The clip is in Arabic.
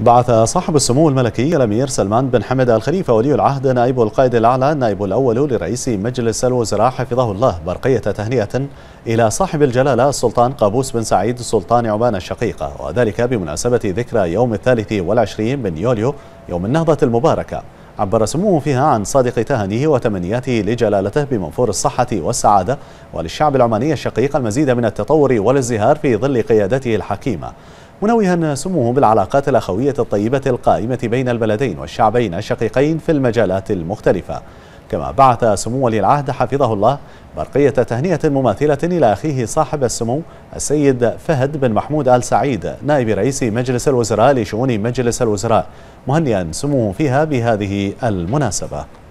بعث صاحب السمو الملكي الامير سلمان بن حمد الخليفه ولي العهد نائب القائد الاعلى النائب الاول لرئيس مجلس الوزراء حفظه الله برقيه تهنئه الى صاحب الجلاله السلطان قابوس بن سعيد سلطان عمان الشقيقه وذلك بمناسبه ذكرى يوم الثالث والعشرين من يوليو يوم النهضه المباركه عبر سموه فيها عن صادق تهانيه وتمنياته لجلالته بمنفور الصحة والسعادة وللشعب العماني الشقيق المزيد من التطور والازدهار في ظل قيادته الحكيمة منوها سموه بالعلاقات الأخوية الطيبة القائمة بين البلدين والشعبين الشقيقين في المجالات المختلفة كما بعث سمو ولي العهد حفظه الله برقية تهنئة مماثلة إلى أخيه صاحب السمو السيد فهد بن محمود آل سعيد نائب رئيس مجلس الوزراء لشؤون مجلس الوزراء مهنئا سموه فيها بهذه المناسبة